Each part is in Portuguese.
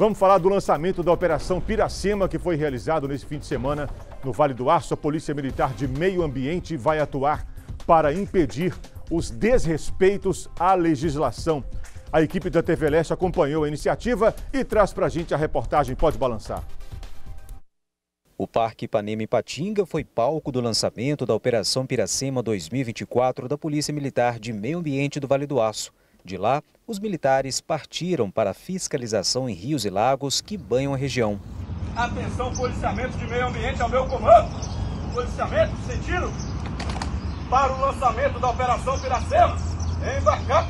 Vamos falar do lançamento da Operação Piracema, que foi realizado nesse fim de semana no Vale do Aço. A Polícia Militar de Meio Ambiente vai atuar para impedir os desrespeitos à legislação. A equipe da TV Leste acompanhou a iniciativa e traz para a gente a reportagem Pode Balançar. O Parque Ipanema Ipatinga foi palco do lançamento da Operação Piracema 2024 da Polícia Militar de Meio Ambiente do Vale do Aço. De lá, os militares partiram para a fiscalização em rios e lagos que banham a região. Atenção, policiamento de meio ambiente ao meu comando. Policiamento, sentido? Para o lançamento da Operação Piracema. Embarcar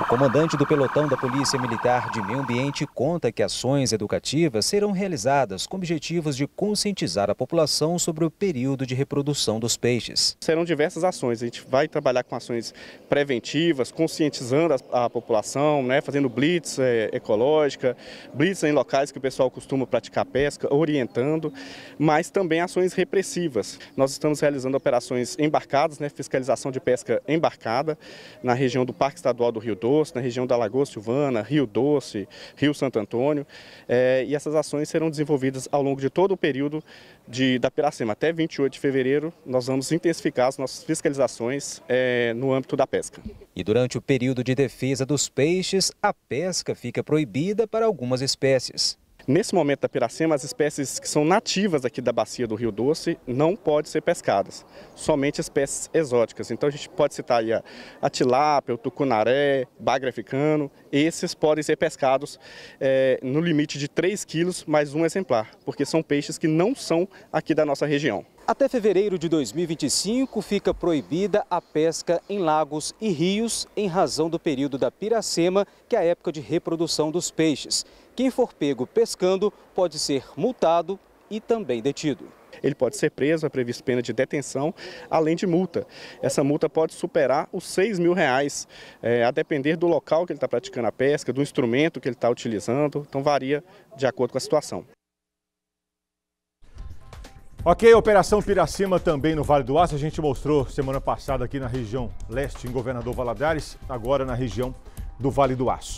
o comandante do pelotão da Polícia Militar de Meio Ambiente conta que ações educativas serão realizadas com objetivos de conscientizar a população sobre o período de reprodução dos peixes. Serão diversas ações, a gente vai trabalhar com ações preventivas, conscientizando a, a população, né, fazendo blitz é, ecológica, blitz em locais que o pessoal costuma praticar pesca, orientando, mas também ações repressivas. Nós estamos realizando operações embarcadas, né, fiscalização de pesca embarcada na região do Parque Estadual do Rio Doce, Doce, na região da Lagoa Silvana, Rio Doce, Rio Santo Antônio. É, e essas ações serão desenvolvidas ao longo de todo o período de, da Piracema. Até 28 de fevereiro, nós vamos intensificar as nossas fiscalizações é, no âmbito da pesca. E durante o período de defesa dos peixes, a pesca fica proibida para algumas espécies. Nesse momento da piracema, as espécies que são nativas aqui da bacia do Rio Doce não podem ser pescadas, somente espécies exóticas. Então a gente pode citar a, a, tilápia, o tucunaré, bagre africano, esses podem ser pescados é, no limite de 3 quilos mais um exemplar, porque são peixes que não são aqui da nossa região. Até fevereiro de 2025 fica proibida a pesca em lagos e rios em razão do período da piracema, que é a época de reprodução dos peixes. Quem for pego pescando pode ser multado e também detido. Ele pode ser preso, é prevista pena de detenção, além de multa. Essa multa pode superar os 6 mil reais, é, a depender do local que ele está praticando a pesca, do instrumento que ele está utilizando, então varia de acordo com a situação. Ok, Operação Piracema também no Vale do Aço. A gente mostrou semana passada aqui na região leste, em Governador Valadares, agora na região do Vale do Aço.